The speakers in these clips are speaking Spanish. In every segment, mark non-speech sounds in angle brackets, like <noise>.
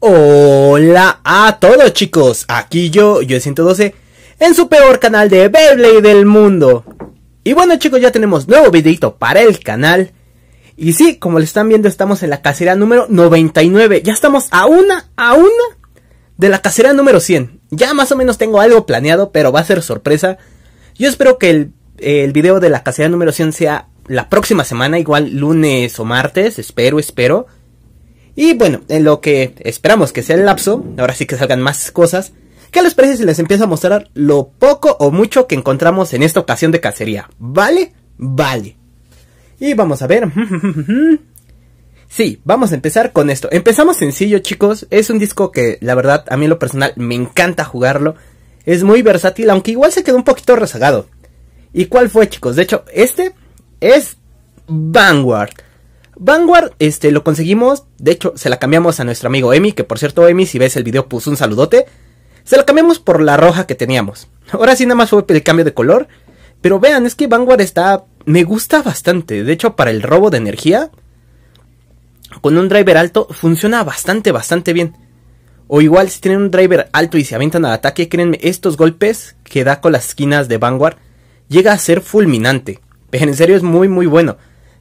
Hola a todos chicos, aquí yo, yo 112, en su peor canal de Beyblade del mundo. Y bueno chicos, ya tenemos nuevo videito para el canal. Y sí, como lo están viendo, estamos en la casera número 99. Ya estamos a una, a una de la casera número 100. Ya más o menos tengo algo planeado, pero va a ser sorpresa. Yo espero que el, el video de la casera número 100 sea la próxima semana, igual lunes o martes, espero, espero. Y bueno, en lo que esperamos que sea el lapso, ahora sí que salgan más cosas. ¿Qué les parece si les empiezo a mostrar lo poco o mucho que encontramos en esta ocasión de cacería? ¿Vale? Vale. Y vamos a ver. <laughs> Sí, vamos a empezar con esto. Empezamos sencillo, chicos. Es un disco que, la verdad, a mí en lo personal me encanta jugarlo. Es muy versátil, aunque igual se quedó un poquito rezagado. ¿Y cuál fue, chicos? De hecho, este es Vanguard. Vanguard, este, lo conseguimos. De hecho, se la cambiamos a nuestro amigo Emi, que por cierto, Emi, si ves el video, puso un saludote. Se la cambiamos por la roja que teníamos. Ahora sí, nada más fue el cambio de color. Pero vean, es que Vanguard está. Me gusta bastante. De hecho, para el robo de energía, con un driver alto, funciona bastante, bastante bien. O igual, si tienen un driver alto y se aventan al ataque, créanme, estos golpes que da con las esquinas de Vanguard llega a ser fulminante. Pero en serio, es muy, muy bueno.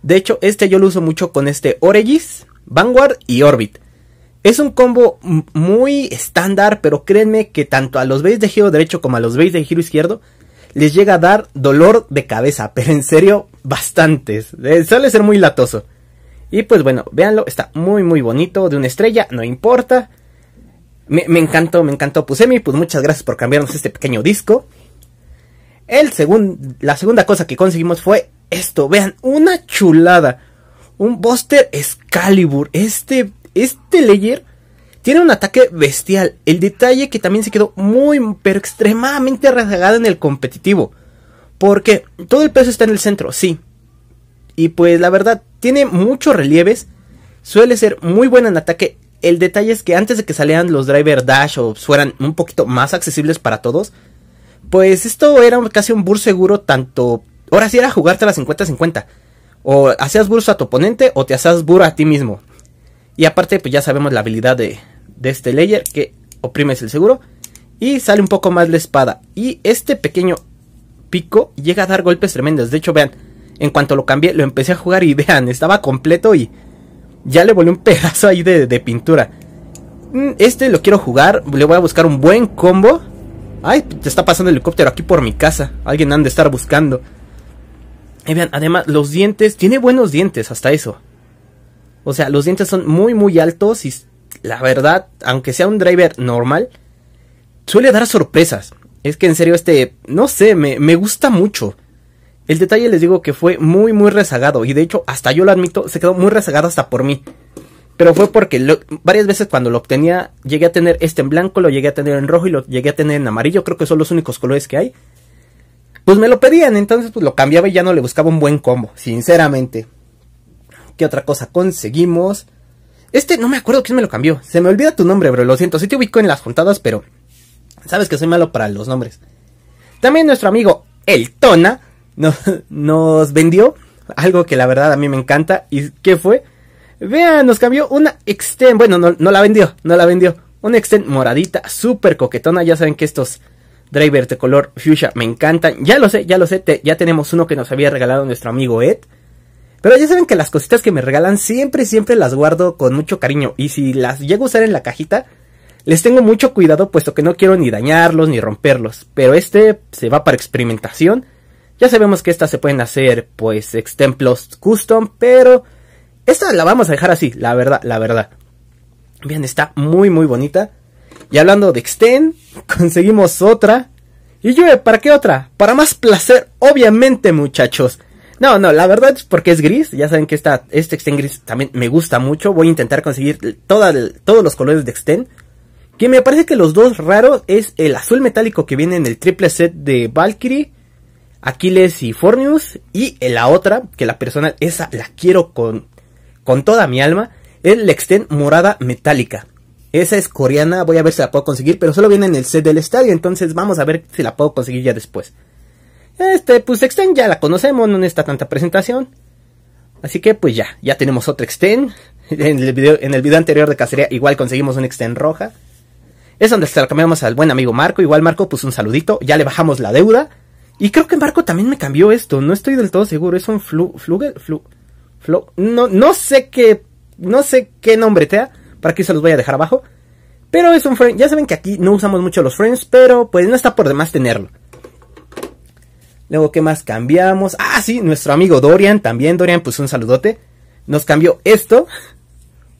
De hecho, este yo lo uso mucho con este Oregis, Vanguard y Orbit. Es un combo muy estándar, pero créanme que tanto a los bays de giro derecho como a los bays de giro izquierdo les llega a dar dolor de cabeza, <laughs> pero en serio, bastantes. Eh, suele ser muy latoso. Y pues bueno, véanlo, está muy muy bonito, de una estrella, no importa. Me, encantó, me encantó Pusemi, pues muchas gracias por cambiarnos este pequeño disco. El la segunda cosa que conseguimos fue esto. Vean, una chulada. Un Buster Excalibur. Este, este layer tiene un ataque bestial. El detalle que también se quedó muy, pero extremadamente rezagado en el competitivo. Porque todo el peso está en el centro, sí. Y pues la verdad, tiene muchos relieves. Suele ser muy bueno en ataque. El detalle es que antes de que salieran los driver dash o fueran un poquito más accesibles para todos, pues esto era casi un bur seguro tanto Ahora sí era jugarte a la 50-50. O hacías burro a tu oponente o te hacías burro a ti mismo. Y aparte, pues ya sabemos la habilidad de, de este layer que oprimes el seguro y sale un poco más la espada. Y este pequeño pico llega a dar golpes tremendos. De hecho, vean, en cuanto lo cambié, lo empecé a jugar y <laughs> vean, estaba completo y ya le volé un <laughs> pedazo ahí de, de pintura. Mm, este lo quiero jugar, le voy a buscar un buen combo. Ay, te está pasando el helicóptero aquí por mi casa. Alguien anda a estar buscando. Y vean, además, los dientes, tiene buenos dientes, hasta eso. O sea, los dientes son muy, muy altos y la verdad, aunque sea un driver normal, suele dar sorpresas. Es que en serio, este, no sé, me, gusta mucho. El detalle les digo que fue muy, muy rezagado. Y de hecho, hasta yo lo admito, se quedó muy rezagado hasta por mí. Pero fue porque varias veces cuando lo obtenía, llegué a tener este en blanco, lo llegué a tener en rojo y lo llegué a tener en amarillo. Creo que son los únicos colores que hay pues me lo pedían, entonces pues lo cambiaba y ya no le buscaba un buen combo, sinceramente. ¿Qué otra cosa conseguimos? Este no me acuerdo quién me lo cambió. Se me olvida tu nombre, bro. Lo siento, si te ubico en las juntadas, pero sabes que soy malo para los nombres. También nuestro amigo El Tona nos, <laughs> nos vendió algo que la verdad a mí me encanta. ¿Y qué fue? Vean, nos cambió una extend. Bueno, no, no la vendió, no la vendió. Una extend moradita, súper coquetona. Ya saben que estos drivers de color fuchsia me encantan. Ya lo sé, ya lo sé, ya tenemos uno que nos había regalado nuestro amigo Ed. Pero ya saben que las cositas que me regalan siempre, siempre las guardo con mucho cariño. Y si las llego a usar en la cajita, les tengo mucho cuidado puesto que no quiero ni dañarlos ni romperlos. Pero este se va para experimentación. Ya sabemos que estas se pueden hacer pues extemplos custom, pero esta la vamos a dejar así, la verdad, la verdad. Bien, está muy muy bonita. Y hablando de Extend, <laughs> conseguimos otra. Y yo, ¿para qué otra? Para más placer, obviamente, muchachos. No, no, la verdad es porque es gris. Ya saben que está este Extend gris también me gusta mucho. Voy a intentar conseguir todos los colores de Extend. Que me parece que los dos raros es el azul metálico que viene en el triple set de Valkyrie, Aquiles y Fornius. Y la otra, que la personal, esa la quiero con, con toda mi alma, es la Extend morada metálica. Esa es coreana, voy a ver si la puedo conseguir, pero solo viene en el set del estadio, entonces vamos a ver si la puedo conseguir ya después. Este, pues Extend ya la conocemos, no necesita tanta presentación. Así que pues ya, ya tenemos otro Extend. <laughs> En el video, en el anterior de cacería igual conseguimos un Extend roja. Es donde se la cambiamos al buen amigo Marco. Igual Marco, pues un saludito, ya le bajamos la deuda. Y creo que Marco también me cambió esto, no estoy del todo seguro, es un flu, Flu, flu, flu, no, no sé qué, no sé qué nombre te da para que se los voy a dejar abajo. Pero es un frame. Ya saben que aquí no usamos mucho los frames. Pero pues no está por demás tenerlo. Luego, ¿qué más cambiamos? Ah, sí, nuestro amigo Dorian. También Dorian, pues un saludote. Nos cambió esto.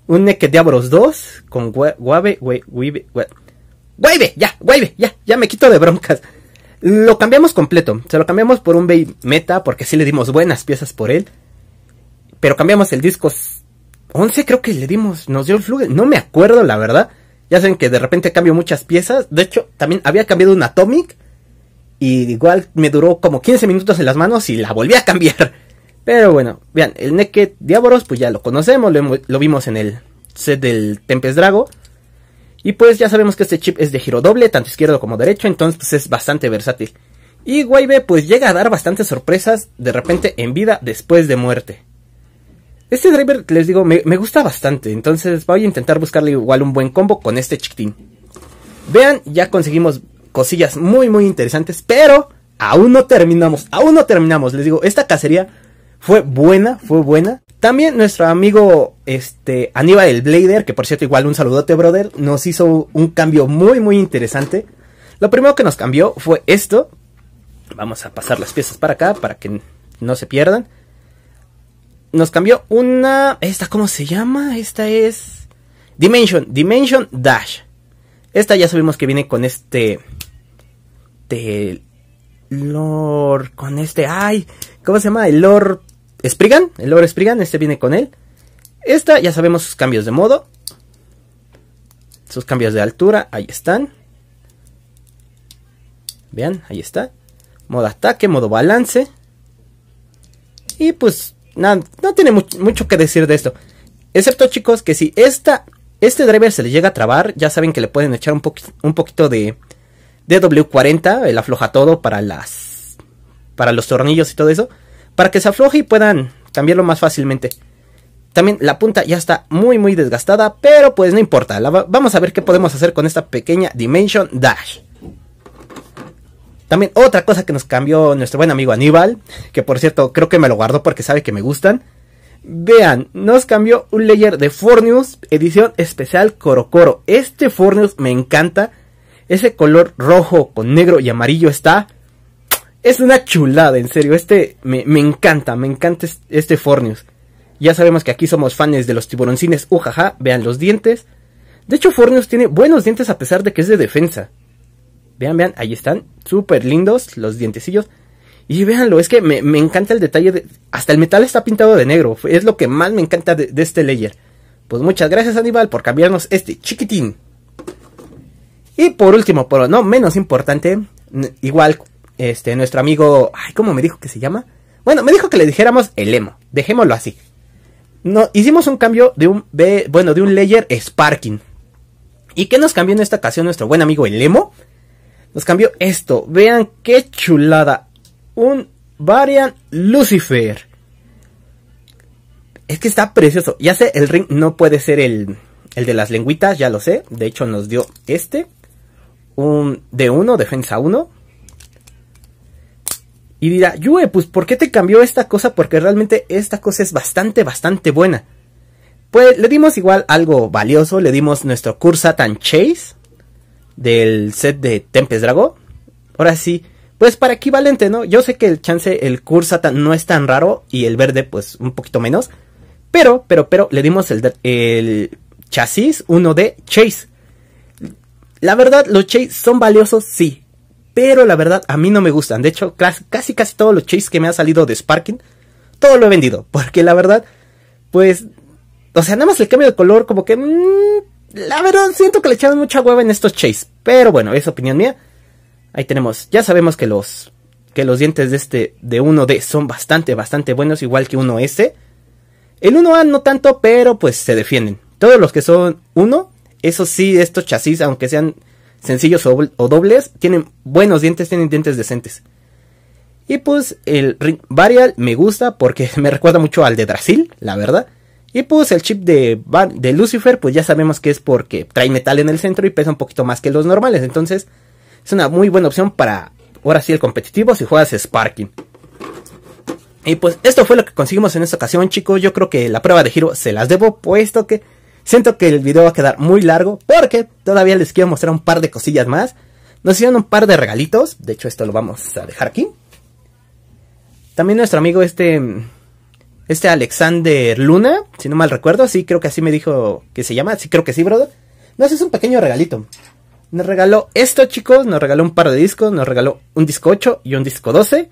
Un Naked Diablos 2. Con Guave, Guave, Guave. ya, Guave, ya, ya me quito de broncas. Lo cambiamos completo. Se lo cambiamos por un Bay Meta. Porque sí le dimos buenas piezas por él. Pero cambiamos el disco 11 creo que le dimos, nos dio el Flugel, no me acuerdo la verdad. Ya saben que de repente cambio muchas piezas. De hecho, también había cambiado un Atomic. Y igual me duró como 15 minutos en las manos y la volví a cambiar. <laughs> Pero bueno, vean, el Naked Diaboros, pues ya lo conocemos, lo, vimos en el set del Tempest Drago. Y pues ya sabemos que este chip es de giro doble, tanto izquierdo como derecho, entonces pues, es bastante versátil. Y Waibe pues llega a dar bastantes sorpresas de repente en vida después de muerte. Este driver, les digo, me, gusta bastante. Entonces voy a intentar buscarle igual un buen combo con este chiquitín. Vean, ya conseguimos cosillas muy, muy interesantes. Pero aún no terminamos, aún no terminamos. Les digo, esta cacería fue buena, fue buena. También nuestro amigo este Aníbal el Blader, que por cierto igual un saludote brother, nos hizo un cambio muy muy interesante. Lo primero que nos cambió fue esto. Vamos a pasar las piezas para acá para que no se pierdan nos cambió una. ¿Esta cómo se llama? Esta es. Dimension. Dimension Dash. Esta ya sabemos que viene con este. De. Lord. Con este. ¡Ay! ¿Cómo se llama? El Lord sprigan El Lord sprigan Este viene con él. Esta ya sabemos sus cambios de modo. Sus cambios de altura. Ahí están. Vean, ahí está. Modo ataque, modo balance. Y pues no, tiene mucho que decir de esto. Excepto, chicos, que si esta, este driver se le llega a trabar, ya saben que le pueden echar un, poquito de DW40, el afloja todo para las. para los tornillos y todo eso. Para que se afloje y puedan cambiarlo más fácilmente. También la punta ya está muy muy desgastada, pero pues no importa. vamos a ver qué podemos hacer con esta pequeña Dimension Dash. También otra cosa que nos cambió nuestro buen amigo Aníbal, que por cierto creo que me lo guardó porque sabe que me gustan. Vean, nos cambió un layer de Fornius edición especial Coro Coro. Este Fornius me encanta. Ese color rojo con negro y amarillo está. Es una chulada, en serio. Este me, encanta, me encanta este Fornius. Ya sabemos que aquí somos fans de los tiburoncines, ujaja, vean los dientes. De hecho, Fornius tiene buenos dientes a pesar de que es de defensa. Vean, vean, ahí están. Súper lindos los dientecillos. Y véanlo, es que me, encanta el detalle. De, hasta el metal está pintado de negro. Es lo que más me encanta de, este layer. Pues muchas gracias Aníbal por cambiarnos este chiquitín. Y por último, pero no menos importante, igual este nuestro amigo, ay, ¿cómo me dijo que se llama? Bueno, me dijo que le dijéramos el emo, dejémoslo así. No, hicimos un cambio de un bueno, de un layer sparking. ¿Y qué nos cambió en esta ocasión nuestro buen amigo el emo? Nos cambió esto. Vean qué chulada. Un Variant Lucifer. Es que está precioso. Ya sé, el ring no puede ser el, de las lengüitas, ya lo sé. De hecho, nos dio este. Un de 1, defensa 1. Y dirá, Yue, pues ¿por qué te cambió esta cosa? Porque realmente esta cosa es bastante, bastante buena. Pues le dimos igual algo valioso, le dimos nuestro Cursatan Chase, del set de Tempest Drago. Ahora sí, pues para equivalente, ¿no? Yo sé que el chance, el Cursata no es tan raro y el verde, pues un poquito menos. Pero, pero, pero, le dimos el, el chasis 1 de Chase. La verdad, los Chase son valiosos, sí. Pero la verdad, a mí no me gustan. De hecho, casi, casi todos los Chase que me ha salido de Sparking, todo lo he vendido. <laughs> Porque la verdad, pues, o sea, nada más el cambio de color, como que mm, la verdad, siento que le echaron mucha hueva en estos chase. Pero bueno, es opinión mía. Ahí tenemos. Ya sabemos que los. Que los dientes de este. De 1D son bastante, bastante buenos. Igual que 1S. El 1A no tanto, pero pues se defienden. Todos los que son 1. Eso sí, estos chasis, aunque sean sencillos o, dobles, tienen buenos dientes, tienen dientes decentes. Y pues el Ring Varial me gusta porque <laughs> me recuerda mucho al de Brasil, la verdad. Y pues el chip de, de Lucifer, pues ya sabemos que es porque trae metal en el centro y pesa un poquito más que los normales. Entonces, es una muy buena opción para ahora sí el competitivo si juegas Sparking. Y pues esto fue lo que conseguimos en esta ocasión, chicos. Yo creo que la prueba de giro se las debo, puesto que siento que el video va a quedar muy largo, porque todavía les quiero mostrar un par de cosillas más. Nos hicieron un par de regalitos, de hecho esto lo vamos a dejar aquí. También nuestro amigo este este Alexander Luna, si no mal recuerdo, sí, creo que así me dijo que se llama, sí, creo que sí, brother. Nos es un pequeño regalito. Nos regaló esto, chicos, nos regaló un par de discos, nos regaló un disco 8 y un disco 12.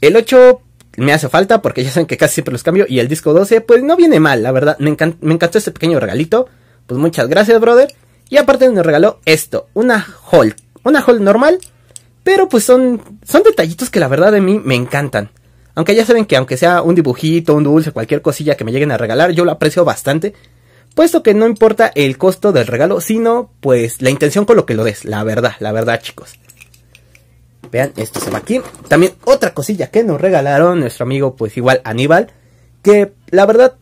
El 8 me hace falta porque ya saben que casi siempre los cambio y el disco 12 pues no viene mal, la verdad. Me, encantó este pequeño regalito. Pues muchas gracias, brother. Y aparte nos regaló esto, una haul, una haul normal, pero pues son son detallitos que la verdad de mí me encantan. Aunque ya saben que aunque sea un dibujito, un dulce, cualquier cosilla que me lleguen a regalar, yo lo aprecio bastante, puesto que no importa el costo del regalo, sino pues la intención con lo que lo des, la verdad, la verdad chicos. Vean, esto se va aquí. También otra cosilla que nos regalaron nuestro amigo pues igual Aníbal, que la verdad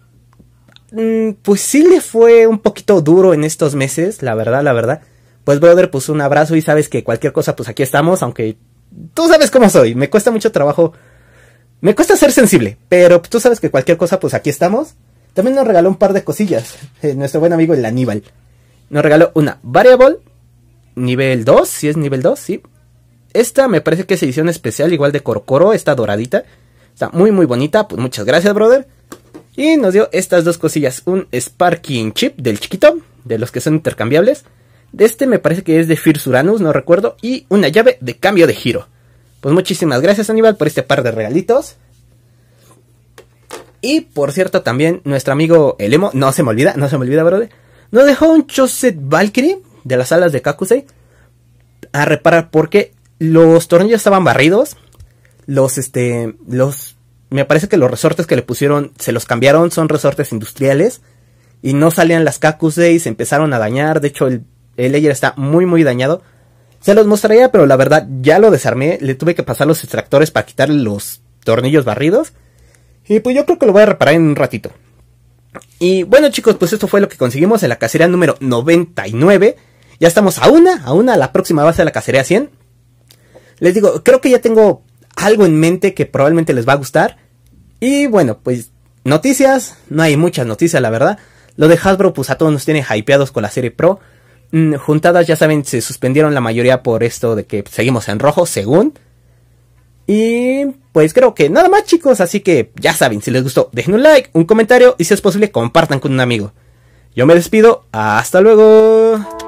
mm, pues sí le fue un poquito duro en estos meses, la verdad, la verdad. Pues brother, pues un abrazo y sabes que cualquier cosa, pues aquí estamos, aunque tú sabes cómo soy, me cuesta mucho trabajo me cuesta ser sensible, pero tú sabes que cualquier cosa, pues aquí estamos. También nos regaló un par de cosillas. <laughs> Eh, nuestro buen amigo el Aníbal. Nos regaló una Variable, nivel 2, si es nivel 2, sí. Esta me parece que es edición especial, igual de Corcoro, está doradita. Está muy, muy bonita. Pues muchas gracias, brother. Y nos dio estas dos cosillas: un Sparking Chip del chiquito, de los que son intercambiables. De este me parece que es de Fir Uranus, no recuerdo. Y una llave de cambio de giro. Pues muchísimas gracias Aníbal por este par de regalitos. Y por cierto, también nuestro amigo Elemo, no se me olvida, no se me olvida, brother, nos dejó un Choset Valkyrie de las alas de Kakusei a reparar porque los tornillos estaban barridos. Los, este, los, me parece que los resortes que le pusieron, se los cambiaron, son resortes industriales. Y no salían las Kakusei, se empezaron a dañar. De hecho, el, el layer está muy, muy dañado. Se los mostraría, pero la verdad ya lo desarmé. Le tuve que pasar los extractores para quitar los tornillos barridos. Y pues yo creo que lo voy a reparar en un ratito. Y bueno chicos, pues esto fue lo que conseguimos en la cacería número 99. Ya estamos a una, a una, a la próxima base de la cacería 100. Les digo, creo que ya tengo algo en mente que probablemente les va a gustar. Y bueno, pues noticias, no hay muchas noticias la verdad. Lo de Hasbro pues a todos nos tiene hypeados con la serie Pro. Mm, juntadas, ya saben, se suspendieron la mayoría por esto de que seguimos en rojo, según. Y pues creo que nada más chicos, así que ya saben, si les gustó, dejen un like, un comentario y si es posible, compartan con un amigo. Yo me despido, hasta luego.